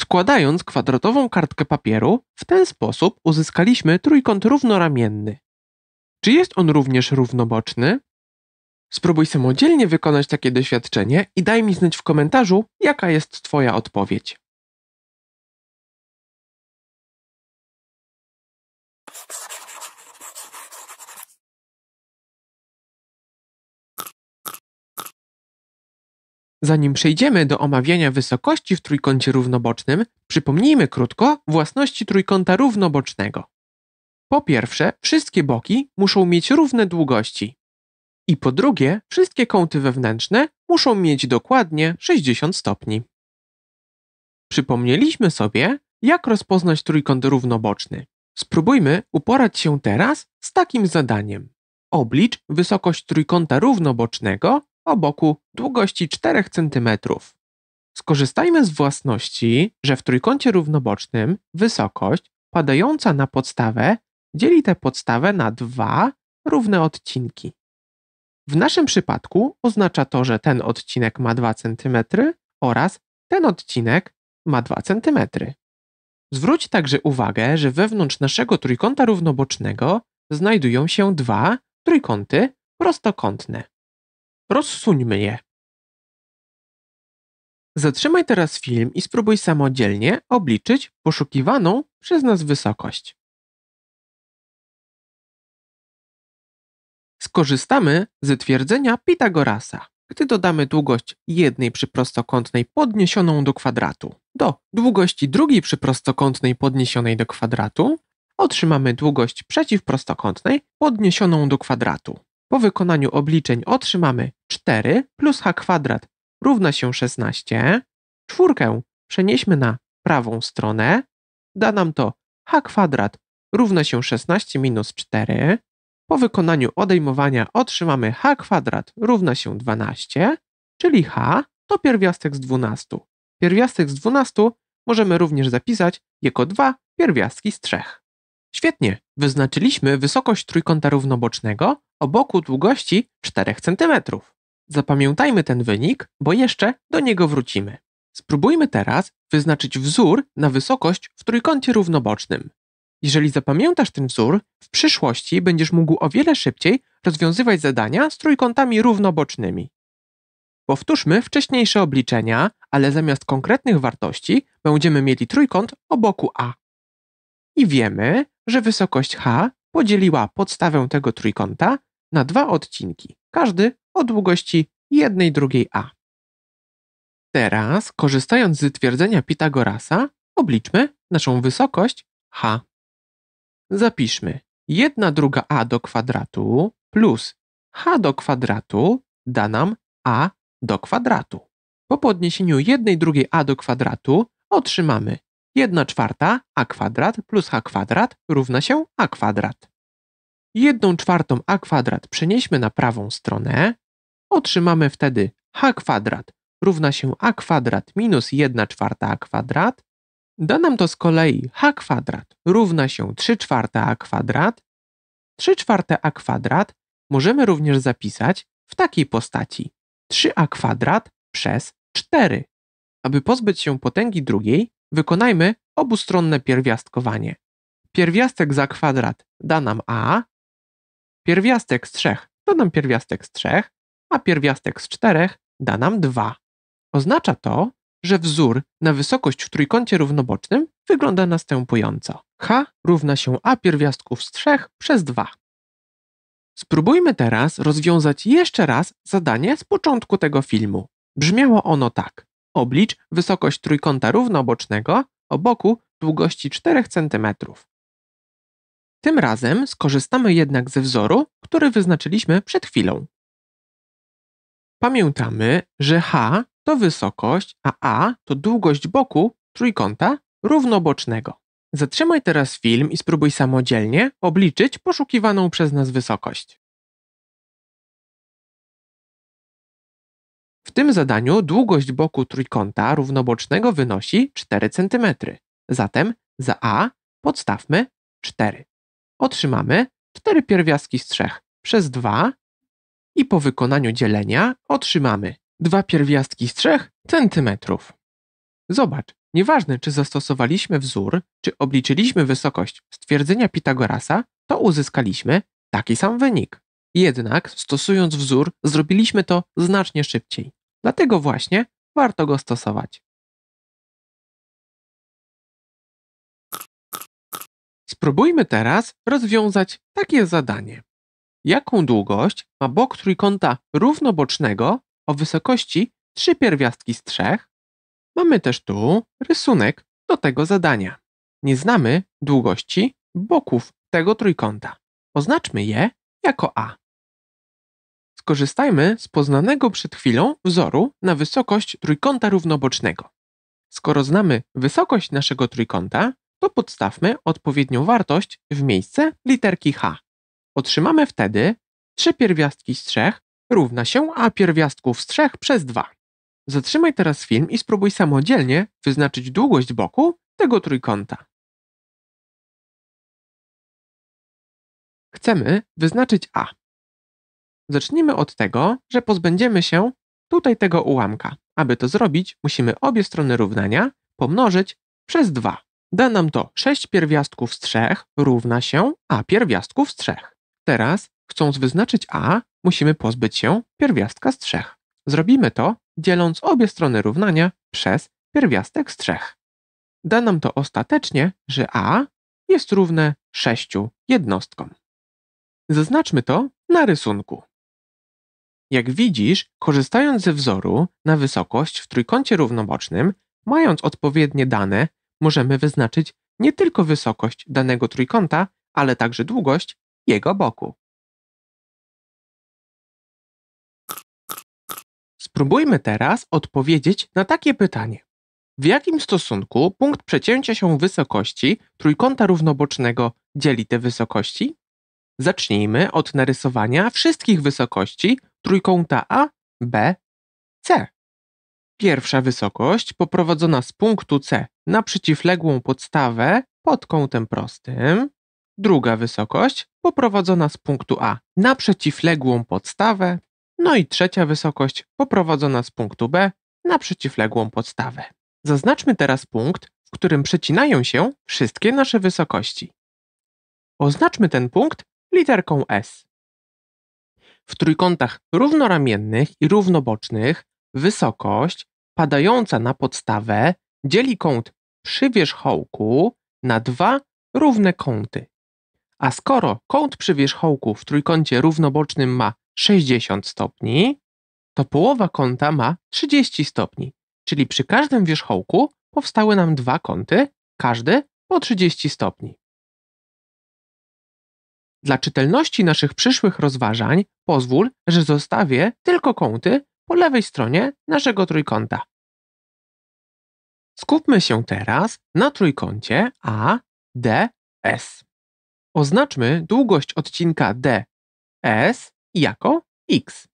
Składając kwadratową kartkę papieru, w ten sposób uzyskaliśmy trójkąt równoramienny. Czy jest on również równoboczny? Spróbuj samodzielnie wykonać takie doświadczenie i daj mi znać w komentarzu, jaka jest Twoja odpowiedź. Zanim przejdziemy do omawiania wysokości w trójkącie równobocznym, przypomnijmy krótko własności trójkąta równobocznego. Po pierwsze, wszystkie boki muszą mieć równe długości. I po drugie, wszystkie kąty wewnętrzne muszą mieć dokładnie 60 stopni. Przypomnieliśmy sobie, jak rozpoznać trójkąt równoboczny. Spróbujmy uporać się teraz z takim zadaniem. Oblicz wysokość trójkąta równobocznego o boku długości 4 cm. Skorzystajmy z własności, że w trójkącie równobocznym wysokość padająca na podstawę dzieli tę podstawę na dwa równe odcinki. W naszym przypadku oznacza to, że ten odcinek ma 2 cm oraz ten odcinek ma 2 cm. Zwróć także uwagę, że wewnątrz naszego trójkąta równobocznego znajdują się dwa trójkąty prostokątne. Rozsuńmy je. Zatrzymaj teraz film i spróbuj samodzielnie obliczyć poszukiwaną przez nas wysokość. Skorzystamy ze twierdzenia Pitagorasa, gdy dodamy długość jednej przyprostokątnej podniesioną do kwadratu do długości drugiej przyprostokątnej podniesionej do kwadratu, otrzymamy długość przeciwprostokątnej podniesioną do kwadratu. Po wykonaniu obliczeń otrzymamy 4 plus h kwadrat równa się 16. Czwórkę przenieśmy na prawą stronę. Da nam to h kwadrat równa się 16 minus 4. Po wykonaniu odejmowania otrzymamy h kwadrat równa się 12, czyli h to pierwiastek z 12. Pierwiastek z 12 możemy również zapisać jako 2 pierwiastki z 3. Świetnie, wyznaczyliśmy wysokość trójkąta równobocznego o boku długości 4 cm. Zapamiętajmy ten wynik, bo jeszcze do niego wrócimy. Spróbujmy teraz wyznaczyć wzór na wysokość w trójkącie równobocznym. Jeżeli zapamiętasz ten wzór, w przyszłości będziesz mógł o wiele szybciej rozwiązywać zadania z trójkątami równobocznymi. Powtórzmy wcześniejsze obliczenia, ale zamiast konkretnych wartości będziemy mieli trójkąt o boku A i wiemy, że wysokość h podzieliła podstawę tego trójkąta na dwa odcinki, każdy o długości jednej drugiej a. Teraz, korzystając z twierdzenia Pitagorasa, obliczmy naszą wysokość h. Zapiszmy 1 druga a do kwadratu plus h do kwadratu da nam a do kwadratu. Po podniesieniu 1 drugiej a do kwadratu otrzymamy 1 czwarta a kwadrat plus h kwadrat równa się a kwadrat. 1 czwartą a kwadrat przenieśmy na prawą stronę. Otrzymamy wtedy h kwadrat równa się a kwadrat minus 1 czwarta a kwadrat. Da nam to z kolei h kwadrat równa się 3 czwarte a kwadrat. 3 czwarte a kwadrat możemy również zapisać w takiej postaci 3a kwadrat przez 4. Aby pozbyć się potęgi drugiej, Wykonajmy obustronne pierwiastkowanie. Pierwiastek za kwadrat da nam a, pierwiastek z 3 da nam pierwiastek z 3, a pierwiastek z 4 da nam 2. Oznacza to, że wzór na wysokość w trójkącie równobocznym wygląda następująco. h równa się a pierwiastków z 3 przez 2. Spróbujmy teraz rozwiązać jeszcze raz zadanie z początku tego filmu. Brzmiało ono tak. Oblicz wysokość trójkąta równobocznego o boku długości 4 cm. Tym razem skorzystamy jednak ze wzoru, który wyznaczyliśmy przed chwilą. Pamiętamy, że h to wysokość, a a to długość boku trójkąta równobocznego. Zatrzymaj teraz film i spróbuj samodzielnie obliczyć poszukiwaną przez nas wysokość. tym zadaniu długość boku trójkąta równobocznego wynosi 4 cm. Zatem za A podstawmy 4. Otrzymamy 4 pierwiastki z 3 przez 2 i po wykonaniu dzielenia otrzymamy 2 pierwiastki z 3 cm. Zobacz, nieważne czy zastosowaliśmy wzór, czy obliczyliśmy wysokość stwierdzenia Pitagorasa, to uzyskaliśmy taki sam wynik. Jednak stosując wzór zrobiliśmy to znacznie szybciej. Dlatego właśnie warto go stosować. Spróbujmy teraz rozwiązać takie zadanie. Jaką długość ma bok trójkąta równobocznego o wysokości 3 pierwiastki z 3? Mamy też tu rysunek do tego zadania. Nie znamy długości boków tego trójkąta. Oznaczmy je jako A skorzystajmy z poznanego przed chwilą wzoru na wysokość trójkąta równobocznego. Skoro znamy wysokość naszego trójkąta, to podstawmy odpowiednią wartość w miejsce literki h. Otrzymamy wtedy 3 pierwiastki z 3 równa się a pierwiastków z 3 przez 2. Zatrzymaj teraz film i spróbuj samodzielnie wyznaczyć długość boku tego trójkąta. Chcemy wyznaczyć A, Zacznijmy od tego, że pozbędziemy się tutaj tego ułamka. Aby to zrobić, musimy obie strony równania pomnożyć przez 2. Da nam to 6 pierwiastków z 3 równa się a pierwiastków z 3. Teraz, chcąc wyznaczyć a, musimy pozbyć się pierwiastka z 3. Zrobimy to, dzieląc obie strony równania przez pierwiastek z 3. Da nam to ostatecznie, że a jest równe 6 jednostkom. Zaznaczmy to na rysunku. Jak widzisz, korzystając ze wzoru na wysokość w trójkącie równobocznym, mając odpowiednie dane, możemy wyznaczyć nie tylko wysokość danego trójkąta, ale także długość jego boku. Spróbujmy teraz odpowiedzieć na takie pytanie. W jakim stosunku punkt przecięcia się wysokości trójkąta równobocznego dzieli te wysokości? Zacznijmy od narysowania wszystkich wysokości trójkąta A, B, C. Pierwsza wysokość poprowadzona z punktu C na przeciwległą podstawę pod kątem prostym. Druga wysokość poprowadzona z punktu A na przeciwległą podstawę. No i trzecia wysokość poprowadzona z punktu B na przeciwległą podstawę. Zaznaczmy teraz punkt, w którym przecinają się wszystkie nasze wysokości. Oznaczmy ten punkt literką S. W trójkątach równoramiennych i równobocznych wysokość padająca na podstawę dzieli kąt przy wierzchołku na dwa równe kąty. A skoro kąt przy wierzchołku w trójkącie równobocznym ma 60 stopni, to połowa kąta ma 30 stopni, czyli przy każdym wierzchołku powstały nam dwa kąty, każdy po 30 stopni. Dla czytelności naszych przyszłych rozważań pozwól, że zostawię tylko kąty po lewej stronie naszego trójkąta. Skupmy się teraz na trójkącie ADS. Oznaczmy długość odcinka DS jako X.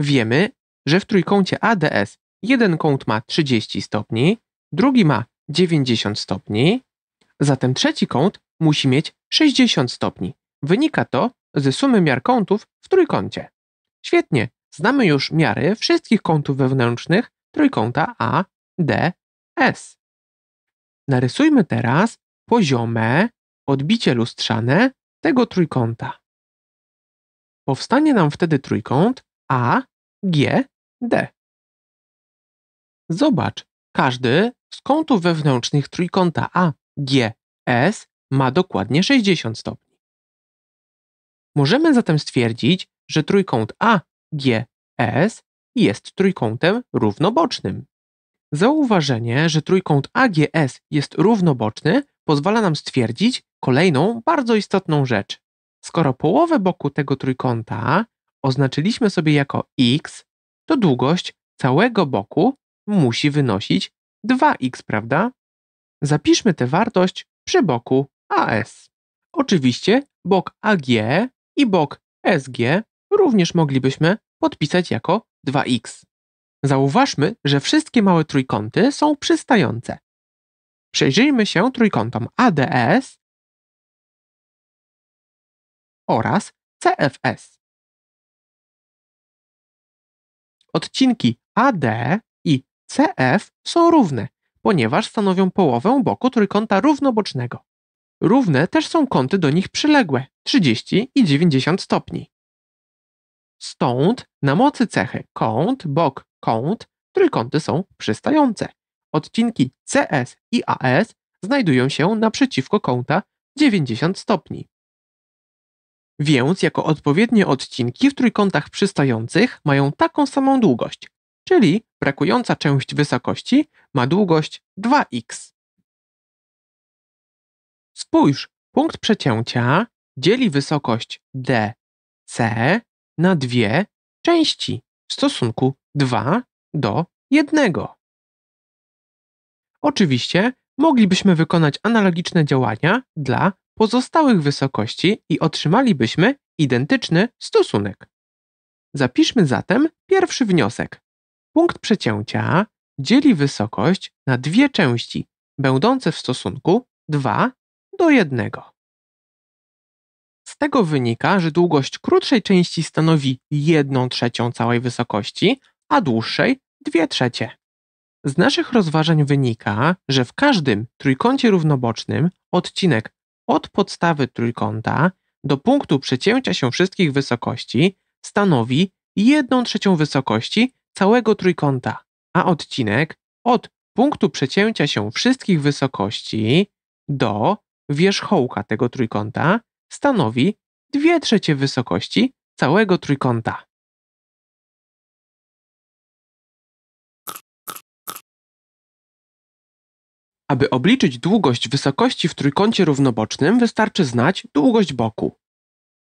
Wiemy, że w trójkącie ADS jeden kąt ma 30 stopni, drugi ma 90 stopni, Zatem trzeci kąt musi mieć 60 stopni. Wynika to ze sumy miar kątów w trójkącie. Świetnie, znamy już miary wszystkich kątów wewnętrznych trójkąta A, D, S. Narysujmy teraz poziome odbicie lustrzane tego trójkąta. Powstanie nam wtedy trójkąt A, G, D. Zobacz, każdy z kątów wewnętrznych trójkąta A, GS ma dokładnie 60 stopni. Możemy zatem stwierdzić, że trójkąt AGS jest trójkątem równobocznym. Zauważenie, że trójkąt AGS jest równoboczny pozwala nam stwierdzić kolejną bardzo istotną rzecz. Skoro połowę boku tego trójkąta oznaczyliśmy sobie jako x, to długość całego boku musi wynosić 2x, prawda? Zapiszmy tę wartość przy boku AS. Oczywiście bok AG i bok SG również moglibyśmy podpisać jako 2x. Zauważmy, że wszystkie małe trójkąty są przystające. Przejrzyjmy się trójkątom ADS oraz CFS. Odcinki AD i CF są równe, ponieważ stanowią połowę boku trójkąta równobocznego. Równe też są kąty do nich przyległe 30 i 90 stopni. Stąd na mocy cechy kąt, bok, kąt trójkąty są przystające. Odcinki CS i AS znajdują się naprzeciwko kąta 90 stopni. Więc jako odpowiednie odcinki w trójkątach przystających mają taką samą długość czyli brakująca część wysokości ma długość 2x. Spójrz, punkt przecięcia dzieli wysokość DC na dwie części w stosunku 2 do 1. Oczywiście moglibyśmy wykonać analogiczne działania dla pozostałych wysokości i otrzymalibyśmy identyczny stosunek. Zapiszmy zatem pierwszy wniosek. Punkt przecięcia dzieli wysokość na dwie części, będące w stosunku 2 do 1. Z tego wynika, że długość krótszej części stanowi 1 trzecią całej wysokości, a dłuższej 2 trzecie. Z naszych rozważań wynika, że w każdym trójkącie równobocznym odcinek od podstawy trójkąta do punktu przecięcia się wszystkich wysokości stanowi 1 trzecią wysokości całego trójkąta, a odcinek od punktu przecięcia się wszystkich wysokości do wierzchołka tego trójkąta stanowi 2 trzecie wysokości całego trójkąta. Aby obliczyć długość wysokości w trójkącie równobocznym, wystarczy znać długość boku.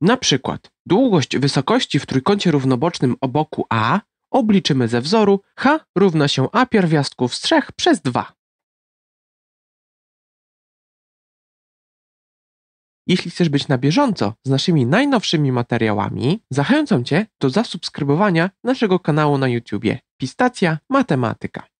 Na przykład długość wysokości w trójkącie równobocznym o boku A obliczymy ze wzoru h równa się a pierwiastków z 3 przez 2. Jeśli chcesz być na bieżąco z naszymi najnowszymi materiałami, zachęcam Cię do zasubskrybowania naszego kanału na YouTubie Pistacja Matematyka.